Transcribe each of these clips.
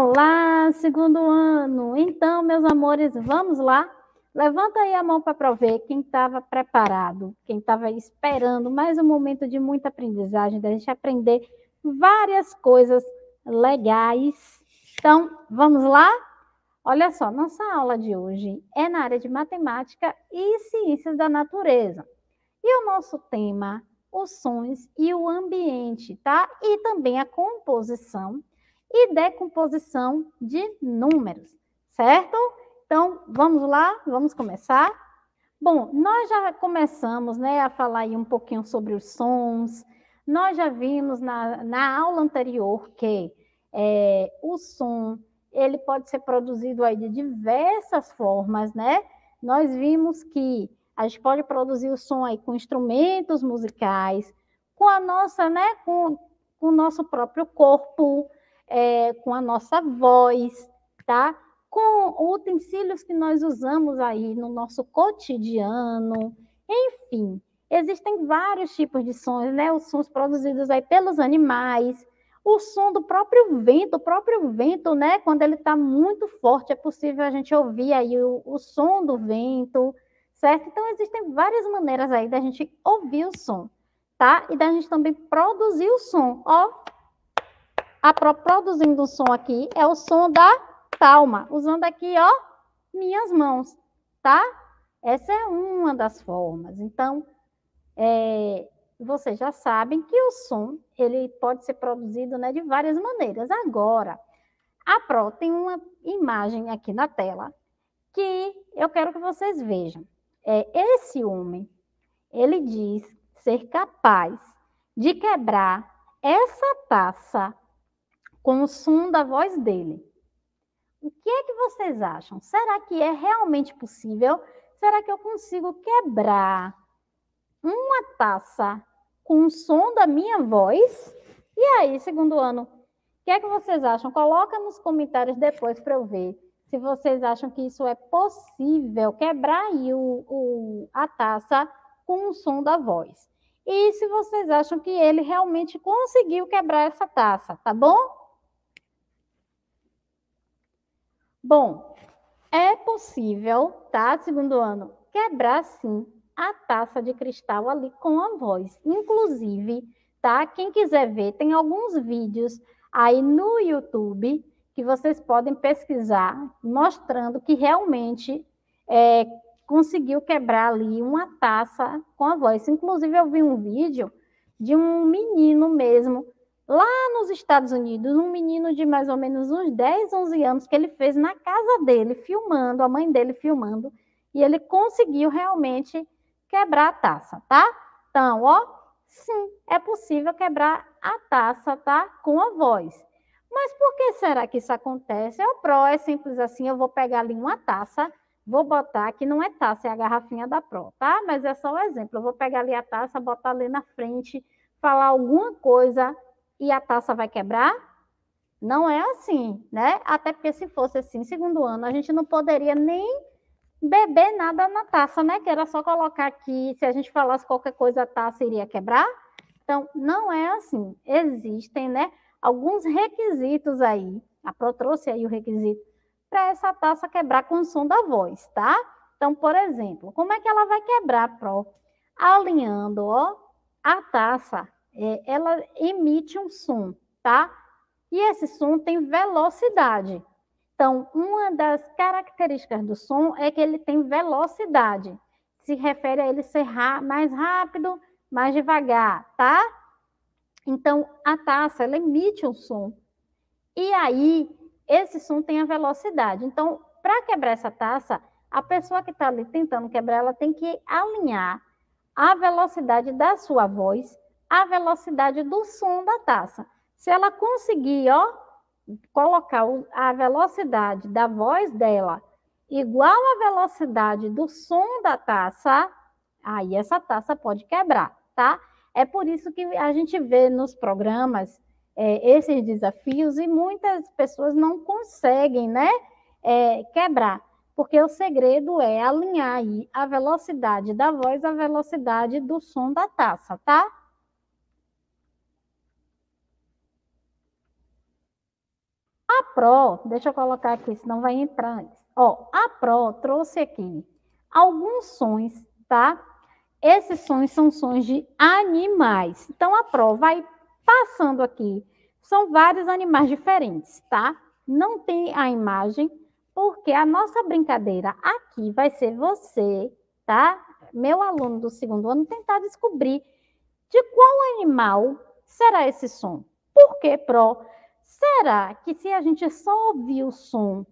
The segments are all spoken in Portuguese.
Olá, segundo ano. Então, meus amores, vamos lá. Levanta aí a mão para prover quem estava preparado, quem estava esperando mais um momento de muita aprendizagem, da gente aprender várias coisas legais. Então, vamos lá? Olha só, nossa aula de hoje é na área de matemática e ciências da natureza. E o nosso tema, os sons e o ambiente, tá? E também a composição e decomposição de números, certo? Então, vamos lá, vamos começar? Bom, nós já começamos né, a falar aí um pouquinho sobre os sons. Nós já vimos na, na aula anterior que é, o som ele pode ser produzido aí de diversas formas, né? Nós vimos que a gente pode produzir o som aí com instrumentos musicais, com a nossa, né, com, com o nosso próprio corpo, é, com a nossa voz, tá? Com utensílios que nós usamos aí no nosso cotidiano, enfim, existem vários tipos de sons, né? Os sons produzidos aí pelos animais, o som do próprio vento, o próprio vento, né? Quando ele está muito forte, é possível a gente ouvir aí o, o, som do vento, certo? Então existem várias maneiras aí da gente ouvir o som, tá? E da gente também produzir o som. Ó, a produzindo um som aqui, é o som da palma, usando aqui, ó, minhas mãos, tá? Essa é uma das formas. Então, é, vocês já sabem que o som, ele pode ser produzido né, de várias maneiras. Agora, a Pro tem uma imagem aqui na tela que eu quero que vocês vejam. É, esse homem, ele diz ser capaz de quebrar essa taça com o som da voz dele. O que é que vocês acham? Será que é realmente possível? Será que eu consigo quebrar uma taça com o som da minha voz? E aí, segundo ano, o que é que vocês acham? Coloca nos comentários depois para eu ver se vocês acham que isso é possível, quebrar aí o, o, a taça com o som da voz. E se vocês acham que ele realmente conseguiu quebrar essa taça, tá bom? Bom, é possível, tá? Segundo ano, quebrar sim a taça de cristal ali com a voz. Inclusive, tá? Quem quiser ver, tem alguns vídeos aí no YouTube que vocês podem pesquisar, mostrando que realmente é, conseguiu quebrar ali uma taça com a voz. Inclusive, eu vi um vídeo de um menino mesmo Lá nos Estados Unidos, um menino de mais ou menos uns 10, 11 anos que ele fez na casa dele, filmando, a mãe dele filmando, e ele conseguiu realmente quebrar a taça, tá? Então, ó, sim, é possível quebrar a taça, tá? Com a voz. Mas por que será que isso acontece? É o Pro é simples assim, eu vou pegar ali uma taça, vou botar, que não é taça, é a garrafinha da Pro, tá? Mas é só um exemplo, eu vou pegar ali a taça, botar ali na frente, falar alguma coisa e a taça vai quebrar? Não é assim, né? Até porque se fosse assim, segundo ano, a gente não poderia nem beber nada na taça, né? Que era só colocar aqui, se a gente falasse qualquer coisa, a taça iria quebrar. Então, não é assim. Existem, né, alguns requisitos aí. A Pro trouxe aí o requisito para essa taça quebrar com o som da voz, tá? Então, por exemplo, como é que ela vai quebrar, Pro? Alinhando, ó, a taça é, ela emite um som, tá? E esse som tem velocidade. Então, uma das características do som é que ele tem velocidade. Se refere a ele ser mais rápido, mais devagar, tá? Então, a taça, ela emite um som. E aí, esse som tem a velocidade. Então, para quebrar essa taça, a pessoa que está ali tentando quebrar, ela tem que alinhar a velocidade da sua voz a velocidade do som da taça. Se ela conseguir, ó, colocar a velocidade da voz dela igual à velocidade do som da taça, aí essa taça pode quebrar, tá? É por isso que a gente vê nos programas é, esses desafios e muitas pessoas não conseguem, né, é, quebrar. Porque o segredo é alinhar aí a velocidade da voz à velocidade do som da taça, tá? A Pro, deixa eu colocar aqui, senão vai entrar antes. Ó, a Pro trouxe aqui alguns sons, tá? Esses sons são sons de animais. Então, a Pro vai passando aqui. São vários animais diferentes, tá? Não tem a imagem, porque a nossa brincadeira aqui vai ser você, tá? Meu aluno do segundo ano tentar descobrir de qual animal será esse som. Por que, Pro? Será que se a gente só ouvir o som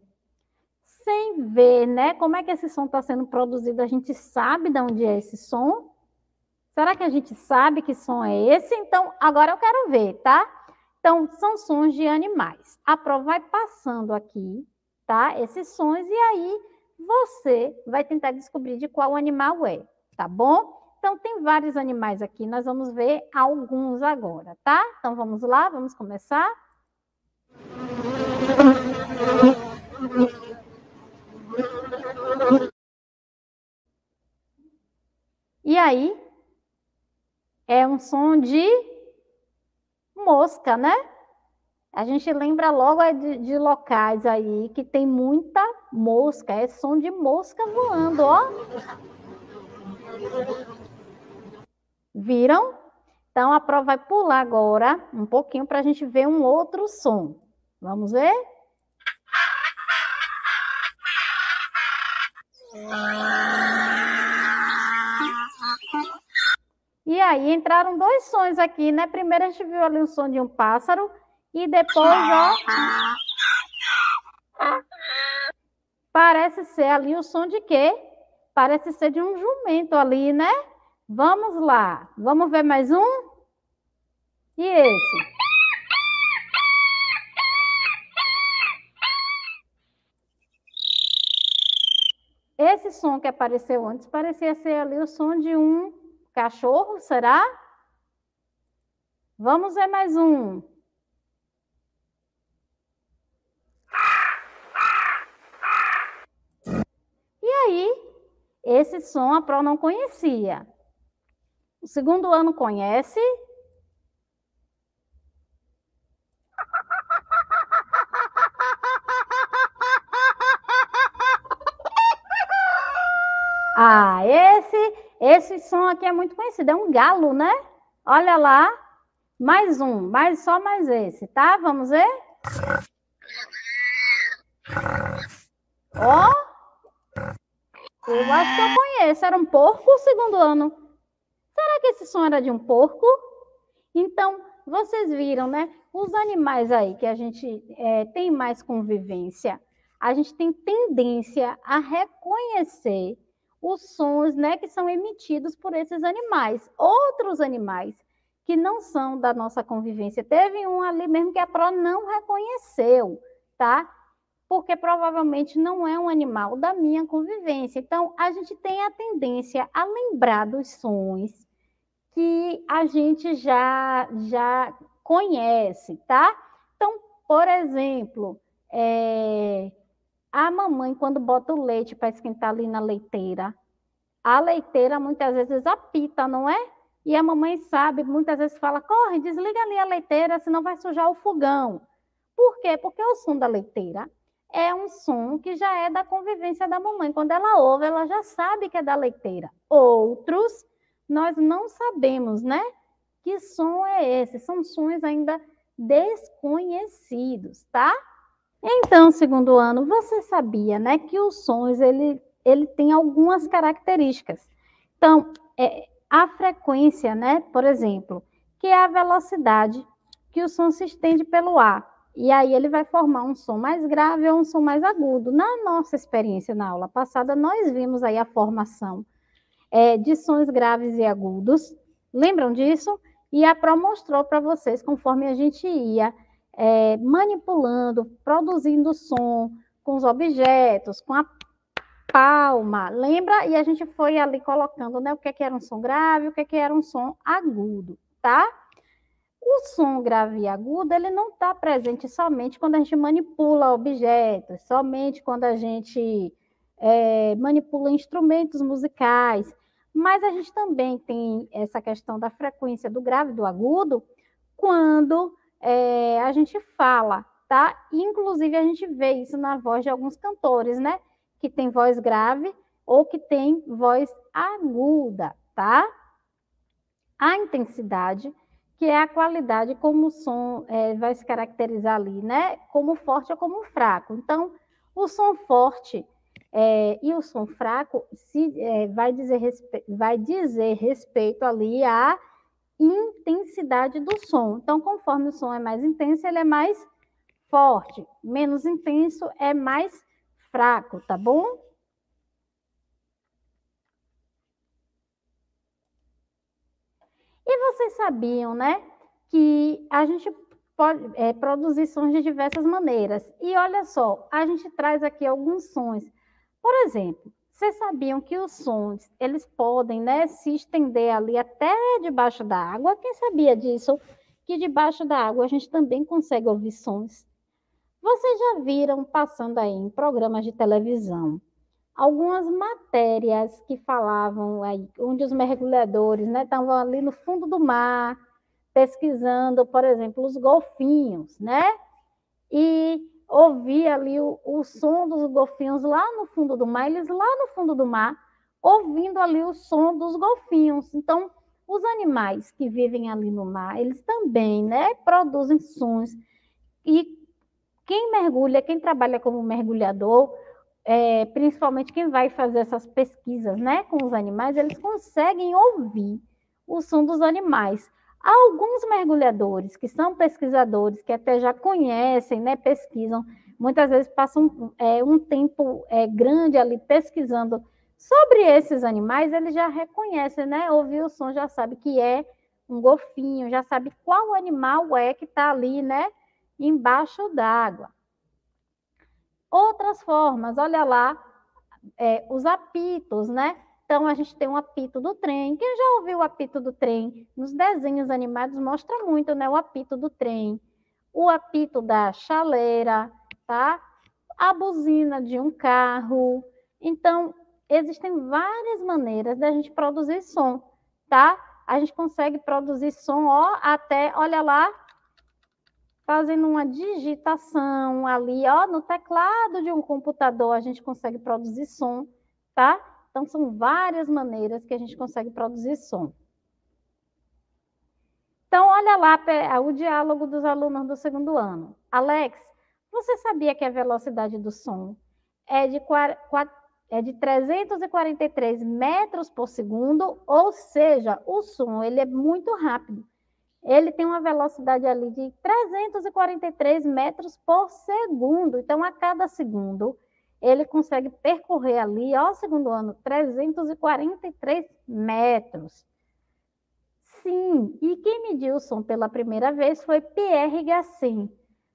sem ver, né, como é que esse som está sendo produzido, a gente sabe de onde é esse som? Será que a gente sabe que som é esse? Então, agora eu quero ver, tá? Então, são sons de animais. A prova vai passando aqui, tá? Esses sons, e aí você vai tentar descobrir de qual animal é, tá bom? Então, tem vários animais aqui, nós vamos ver alguns agora, tá? Então, vamos lá, vamos começar? E aí, é um som de mosca, né? A gente lembra logo é de, de, locais aí que tem muita mosca, é som de mosca voando, ó. Viram? Então a prova vai pular agora um pouquinho para a gente ver um outro som. Vamos ver? E aí entraram dois sons aqui, né? Primeiro a gente viu ali o som de um pássaro e depois, ó, parece ser ali o som de quê? Parece ser de um jumento ali, né? Vamos lá. Vamos ver mais um? E esse? esse som que apareceu antes parecia ser ali o som de um cachorro, será? Vamos ver mais um. E aí, esse som a Pro não conhecia. O segundo ano conhece, Ah, esse, esse som aqui é muito conhecido, é um galo, né? Olha lá, mais um, mais só mais esse, tá? Vamos ver? Ó, oh, eu acho que eu conheço, era um porco segundo ano. Será que esse som era de um porco? Então, vocês viram, né? Os animais aí que a gente é, tem mais convivência, a gente tem tendência a reconhecer os sons né, que são emitidos por esses animais. Outros animais que não são da nossa convivência. Teve um ali mesmo que a Pro não reconheceu, tá? Porque provavelmente não é um animal da minha convivência. Então, a gente tem a tendência a lembrar dos sons que a gente já, já conhece, tá? Então, por exemplo, é, a mamãe, quando bota o leite para esquentar ali na leiteira, a leiteira muitas vezes apita, não é? E a mamãe sabe, muitas vezes fala: corre, desliga ali a leiteira, senão vai sujar o fogão. Por quê? Porque o som da leiteira é um som que já é da convivência da mamãe. Quando ela ouve, ela já sabe que é da leiteira. Outros, nós não sabemos, né? Que som é esse? São sons ainda desconhecidos, tá? Então, segundo ano, você sabia, né, que os sons ele ele tem algumas características. Então, é, a frequência, né, por exemplo, que é a velocidade que o som se estende pelo ar. E aí ele vai formar um som mais grave ou um som mais agudo. Na nossa experiência na aula passada, nós vimos aí a formação é, de sons graves e agudos. Lembram disso? E a Pro mostrou para vocês conforme a gente ia é, manipulando, produzindo som com os objetos, com a palma, lembra? E a gente foi ali colocando, né, o que, é que era um som grave, o que, é que era um som agudo, tá? O som grave e agudo, ele não está presente somente quando a gente manipula objetos, somente quando a gente é, manipula instrumentos musicais, mas a gente também tem essa questão da frequência do grave e do agudo quando é, a gente fala, tá? Inclusive a gente vê isso na voz de alguns cantores, né? Que tem voz grave ou que tem voz aguda, tá? A intensidade, que é a qualidade como o som é, vai se caracterizar ali, né? Como forte ou como fraco. Então, o som forte é, e o som fraco se, é, vai, dizer respe... vai dizer respeito ali a intensidade do som. Então, conforme o som é mais intenso, ele é mais forte. Menos intenso é mais fraco, tá bom? E vocês sabiam, né, que a gente pode é, produzir sons de diversas maneiras. E olha só, a gente traz aqui alguns sons. Por exemplo, vocês sabiam que os sons, eles podem né, se estender ali até debaixo da água? Quem sabia disso? Que debaixo da água a gente também consegue ouvir sons. Vocês já viram passando aí em programas de televisão algumas matérias que falavam aí, onde os mergulhadores né, estavam ali no fundo do mar, pesquisando, por exemplo, os golfinhos, né? E ouvia ali o, o som dos golfinhos lá no fundo do mar, eles lá no fundo do mar, ouvindo ali o som dos golfinhos. Então, os animais que vivem ali no mar, eles também, né, produzem sons. E quem mergulha, quem trabalha como mergulhador, é, principalmente quem vai fazer essas pesquisas, né, com os animais, eles conseguem ouvir o som dos animais. Há alguns mergulhadores que são pesquisadores, que até já conhecem, né, pesquisam, muitas vezes passam é, um tempo é, grande ali pesquisando sobre esses animais, eles já reconhecem, né? Ouviu o som, já sabe que é um golfinho, já sabe qual animal é que está ali, né? Embaixo d'água. Outras formas, olha lá, é, os apitos, né? Então, a gente tem um apito do trem. Quem já ouviu o apito do trem? Nos desenhos animados mostra muito, né? O apito do trem, o apito da chaleira, tá? A buzina de um carro. Então, existem várias maneiras da gente produzir som, tá? A gente consegue produzir som, ó, até, olha lá, fazendo uma digitação ali, ó, no teclado de um computador, a gente consegue produzir som, tá? Então, são várias maneiras que a gente consegue produzir som. Então, olha lá ah, o diálogo dos alunos do segundo ano. Alex, você sabia que a velocidade do som é de, 4, é de 343 metros por segundo? Ou seja, o som ele é muito rápido. Ele tem uma velocidade ali de 343 metros por segundo. Então, a cada segundo, ele consegue percorrer ali, ao segundo ano, 343 metros. Sim, e quem mediu o som pela primeira vez foi Pierre Gassin.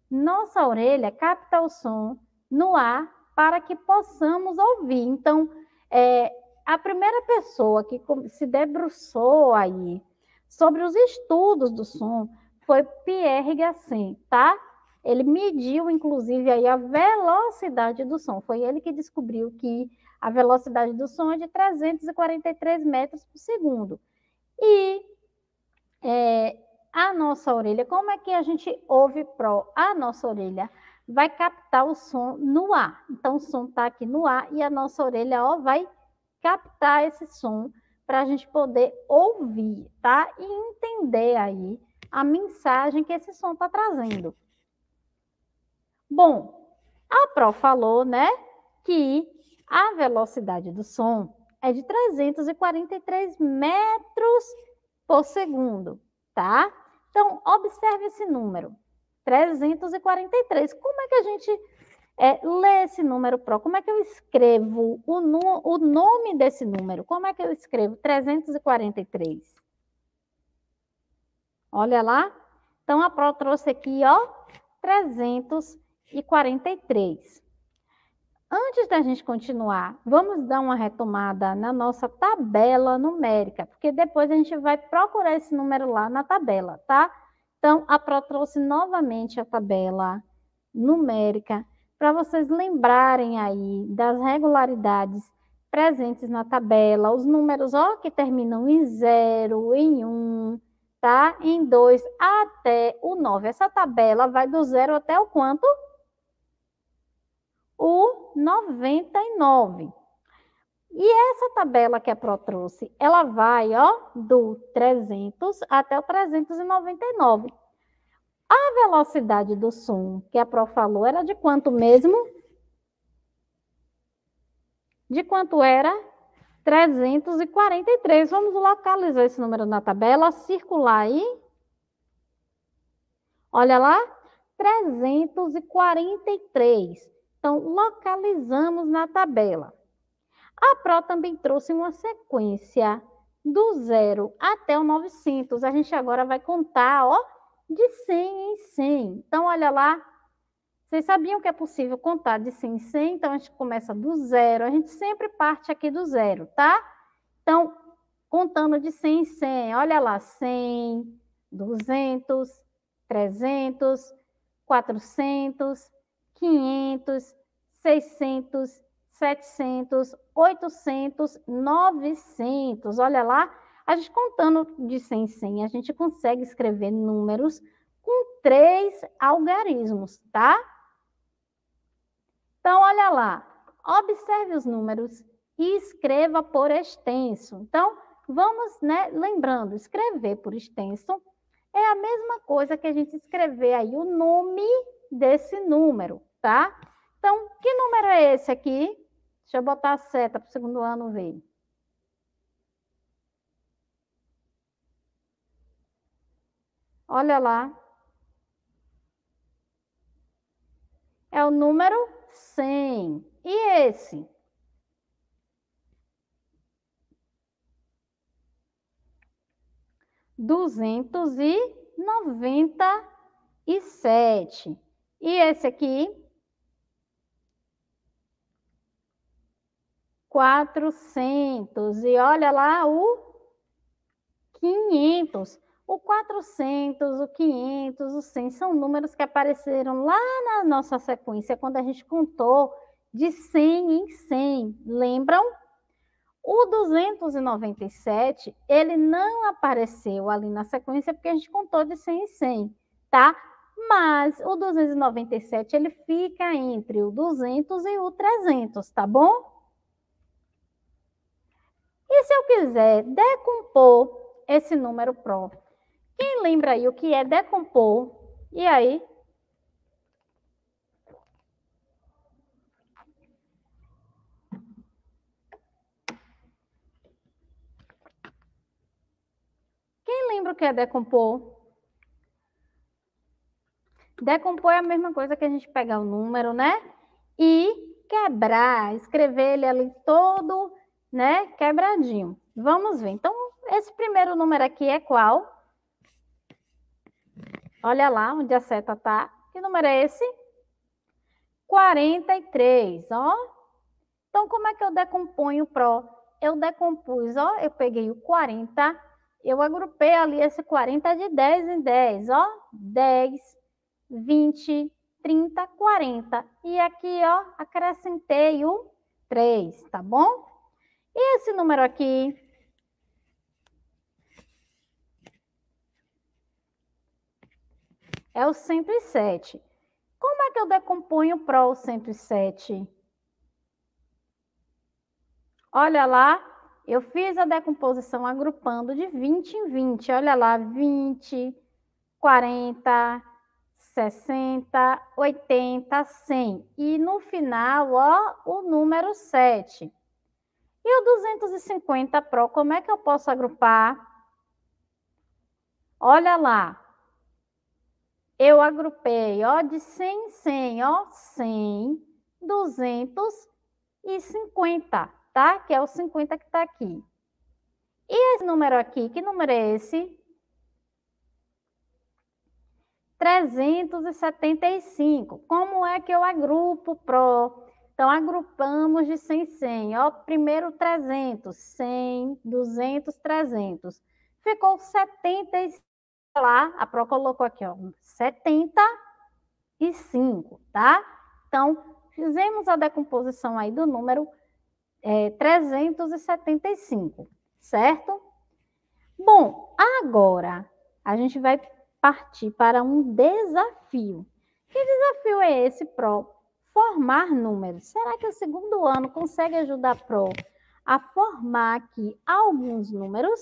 Nossa orelha capta o som no ar para que possamos ouvir. Então, é, a primeira pessoa que se debruçou aí sobre os estudos do som foi Pierre Gassin, tá? Ele mediu, inclusive, aí a velocidade do som. Foi ele que descobriu que a velocidade do som é de 343 metros por segundo. E é, a nossa orelha, como é que a gente ouve pro? A nossa orelha vai captar o som no ar. Então, o som está aqui no ar e a nossa orelha ó, vai captar esse som para a gente poder ouvir, tá? E entender aí a mensagem que esse som está trazendo. Bom, a Pro falou, né, que a velocidade do som é de 343 metros por segundo, tá? Então, observe esse número, 343. Como é que a gente é, lê esse número PRO? Como é que eu escrevo o, no, o nome desse número? Como é que eu escrevo 343? Olha lá. Então, a PRO trouxe aqui, ó, 343 e 43. Antes da gente continuar, vamos dar uma retomada na nossa tabela numérica, porque depois a gente vai procurar esse número lá na tabela, tá? Então, a Pro trouxe novamente a tabela numérica para vocês lembrarem aí das regularidades presentes na tabela, os números ó, que terminam em 0, em 1, um, tá? em 2, até o 9. Essa tabela vai do 0 até o quanto? o 99. E essa tabela que a Pro trouxe, ela vai ó, do 300 até o 399. A velocidade do som que a Pro falou era de quanto mesmo? De quanto era? 343. Vamos localizar esse número na tabela, circular aí. Olha lá, 343. Então, localizamos na tabela. A PRO também trouxe uma sequência do zero até o 900. A gente agora vai contar, ó, de 100 em 100. Então, olha lá. Vocês sabiam que é possível contar de 100 em 100? Então, a gente começa do zero. A gente sempre parte aqui do zero, tá? Então, contando de 100 em 100. Olha lá, 100, 200, 300, 400, 500, 600, 700, 800, 900. Olha lá, a gente contando de 100 em 100, a gente consegue escrever números com três algarismos, tá? Então, olha lá, observe os números e escreva por extenso. Então, vamos, né, lembrando, escrever por extenso é a mesma coisa que a gente escrever aí o nome desse número tá? Então, que número é esse aqui? Deixa eu botar a seta para o segundo ano ver. Olha lá. É o número 100. E esse? Duzentos e noventa e sete. E esse aqui? 400. E olha lá o 500. O 400, o 500, o 100 são números que apareceram lá na nossa sequência quando a gente contou de 100 em 100. Lembram? O 297, ele não apareceu ali na sequência porque a gente contou de 100 em 100, tá? Mas o 297, ele fica entre o 200 e o 300, tá bom? E se eu quiser decompor esse número próprio? Quem lembra aí o que é decompor? E aí? Quem lembra o que é decompor? Decompor é a mesma coisa que a gente pegar o número, né? E quebrar, escrever ele ali todo né? Quebradinho. Vamos ver. Então, esse primeiro número aqui é qual? Olha lá onde a seta tá. Que número é esse? 43, ó. Então, como é que eu decomponho o pró? Eu decompus, ó, eu peguei o 40, eu agrupei ali esse 40 de 10 em 10, ó. 10, 20, 30, 40. E aqui, ó, acrescentei o 3, tá bom? número aqui. É o 107. Como é que eu decomponho para o 107? Olha lá, eu fiz a decomposição agrupando de 20 em 20. Olha lá, 20, 40, 60, 80, 100. E no final, ó, o número 7. E o 250 Pro, como é que eu posso agrupar? Olha lá. Eu agrupei, ó, de 100 em 100, ó, 100, 250, tá? Que é o 50 que tá aqui. E esse número aqui, que número é esse? 375. Como é que eu agrupo, Pro? Então, agrupamos de 100 em 100. Ó, primeiro 300, 100, 200, 300. Ficou 75 tá lá, a Pro colocou aqui, ó, 75, tá? Então, fizemos a decomposição aí do número é, 375, certo? Bom, agora a gente vai partir para um desafio. Que desafio é esse, Pro? formar números. Será que o segundo ano consegue ajudar a Pro a formar aqui alguns números?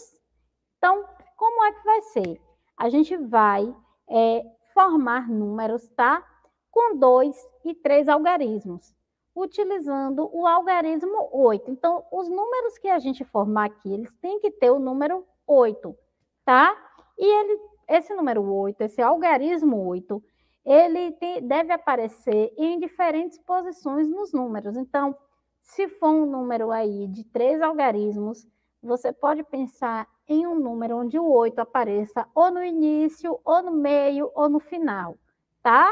Então, como é que vai ser? A gente vai é, formar números, tá? Com dois e três algarismos, utilizando o algarismo 8. Então, os números que a gente formar aqui, eles têm que ter o número 8, tá? E ele, esse número 8, esse algarismo 8, ele tem, deve aparecer em diferentes posições nos números. Então, se for um número aí de três algarismos, você pode pensar em um número onde o 8 apareça ou no início, ou no meio, ou no final, tá?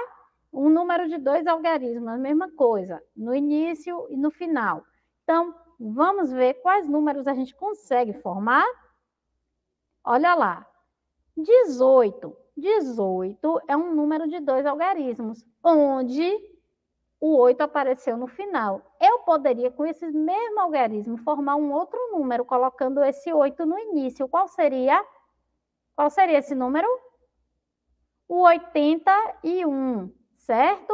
Um número de dois algarismos, a mesma coisa, no início e no final. Então, vamos ver quais números a gente consegue formar? Olha lá. 18 18 é um número de dois algarismos, onde o 8 apareceu no final. Eu poderia, com esse mesmo algarismo, formar um outro número, colocando esse 8 no início. Qual seria? Qual seria esse número? O 81, certo?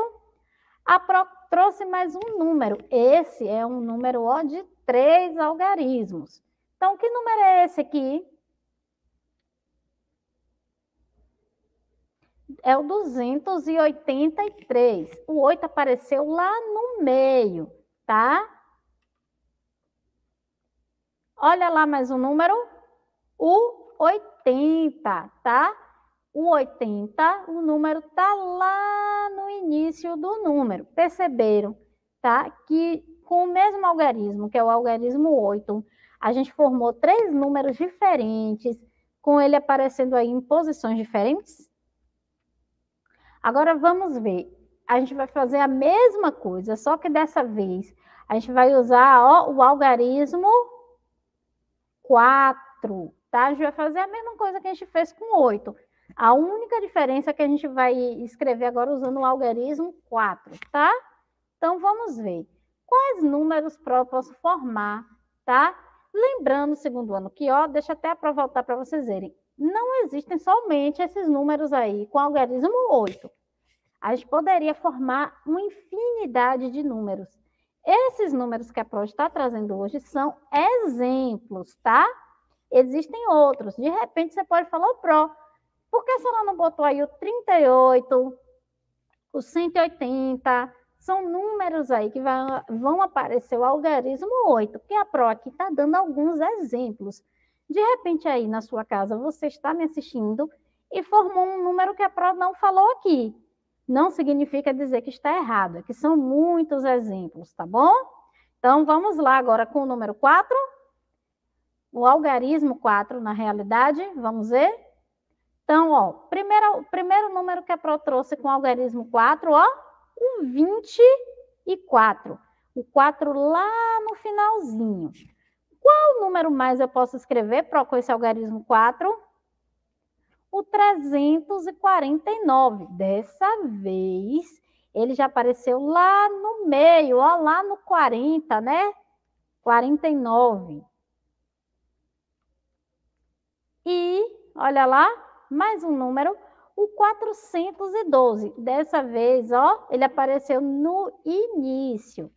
A Pro trouxe mais um número. Esse é um número ó, de três algarismos. Então, que número é esse aqui? é o 283. O 8 apareceu lá no meio, tá? Olha lá mais um número. O 80, tá? O 80, o número tá lá no início do número. Perceberam, tá? Que com o mesmo algarismo, que é o algarismo 8, a gente formou três números diferentes, com ele aparecendo aí em posições diferentes? Agora vamos ver. A gente vai fazer a mesma coisa, só que dessa vez a gente vai usar ó, o algarismo 4, tá? A gente vai fazer a mesma coisa que a gente fez com 8. A única diferença é que a gente vai escrever agora usando o algarismo 4, tá? Então vamos ver. Quais números eu posso formar, tá? Lembrando, segundo ano, que ó, deixa até para voltar para vocês verem não existem somente esses números aí com o algarismo 8. A gente poderia formar uma infinidade de números. Esses números que a Pro está trazendo hoje são exemplos, tá? Existem outros. De repente, você pode falar, o PRO, por que a senhora não botou aí o 38, o 180? São números aí que vão aparecer o algarismo 8, que a PRO aqui está dando alguns exemplos. De repente, aí na sua casa, você está me assistindo e formou um número que a Pro não falou aqui. Não significa dizer que está errado, é que são muitos exemplos, tá bom? Então, vamos lá agora com o número 4. O algarismo 4, na realidade, vamos ver? Então, ó, primeiro, o primeiro número que a Pro trouxe com o algarismo 4, ó, o 24. O 4 lá no finalzinho. Qual número mais eu posso escrever para com esse algarismo 4? O 349. Dessa vez, ele já apareceu lá no meio, ó, lá no 40, né? 49. E, olha lá, mais um número, o 412. Dessa vez, ó, ele apareceu no início.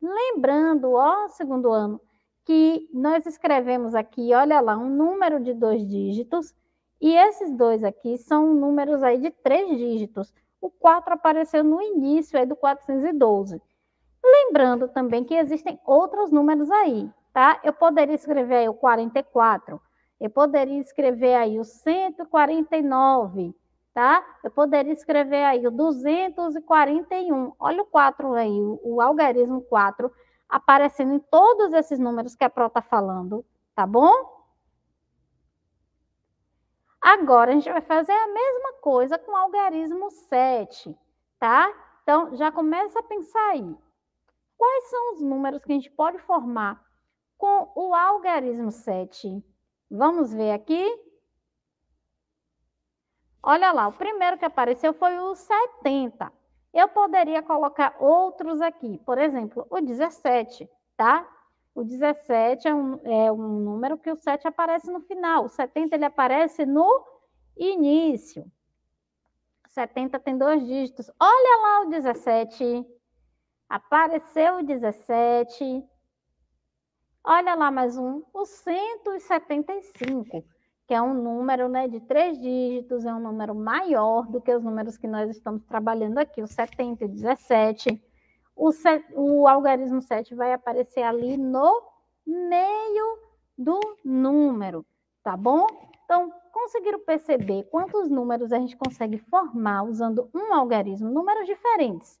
Lembrando, ó, segundo ano, que nós escrevemos aqui, olha lá, um número de dois dígitos, e esses dois aqui são números aí de três dígitos. O 4 apareceu no início aí do 412. Lembrando também que existem outros números aí, tá? Eu poderia escrever aí o 44, eu poderia escrever aí o 149, tá? Eu poderia escrever aí o 241. Olha o 4 aí, o, o algarismo 4 aparecendo em todos esses números que a Pro está falando, tá bom? Agora, a gente vai fazer a mesma coisa com o algarismo 7, tá? Então, já começa a pensar aí. Quais são os números que a gente pode formar com o algarismo 7? Vamos ver aqui. Olha lá, o primeiro que apareceu foi o 70. Eu poderia colocar outros aqui, por exemplo, o 17, tá? O 17 é um, é um número que o 7 aparece no final, o 70 ele aparece no início. 70 tem dois dígitos. Olha lá o 17. Apareceu o 17. Olha lá mais um, o 175 que é um número né, de três dígitos, é um número maior do que os números que nós estamos trabalhando aqui, o 70 e 17. O, set, o algarismo 7 vai aparecer ali no meio do número, tá bom? Então, conseguiram perceber quantos números a gente consegue formar usando um algarismo, números diferentes.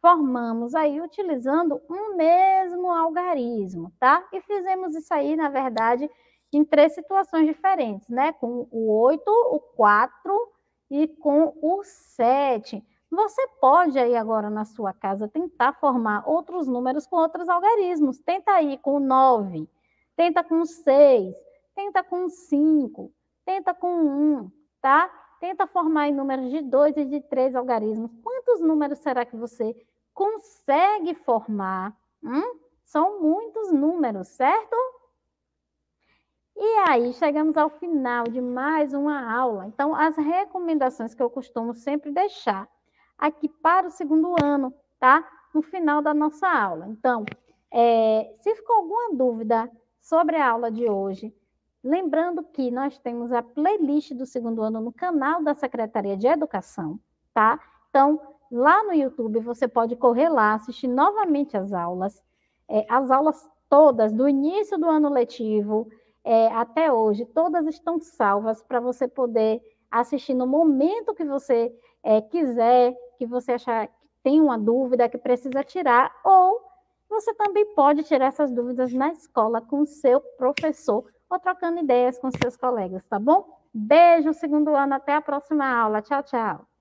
Formamos aí utilizando um mesmo algarismo, tá? E fizemos isso aí, na verdade, em três situações diferentes, né? Com o 8, o 4 e com o 7. Você pode aí agora na sua casa tentar formar outros números com outros algarismos. Tenta aí com 9, tenta com 6, tenta com 5, tenta com 1, tá? Tenta formar em números de 2 e de 3 algarismos. Quantos números será que você consegue formar? Hum? São muitos números, certo? E aí, chegamos ao final de mais uma aula. Então, as recomendações que eu costumo sempre deixar aqui para o segundo ano, tá? No final da nossa aula. Então, é, se ficou alguma dúvida sobre a aula de hoje, lembrando que nós temos a playlist do segundo ano no canal da Secretaria de Educação, tá? Então, lá no YouTube você pode correr lá, assistir novamente as aulas, é, as aulas todas do início do ano letivo é, até hoje, todas estão salvas para você poder assistir no momento que você é, quiser, que você achar que tem uma dúvida que precisa tirar, ou você também pode tirar essas dúvidas na escola com seu professor ou trocando ideias com seus colegas, tá bom? Beijo, segundo ano, até a próxima aula. Tchau, tchau.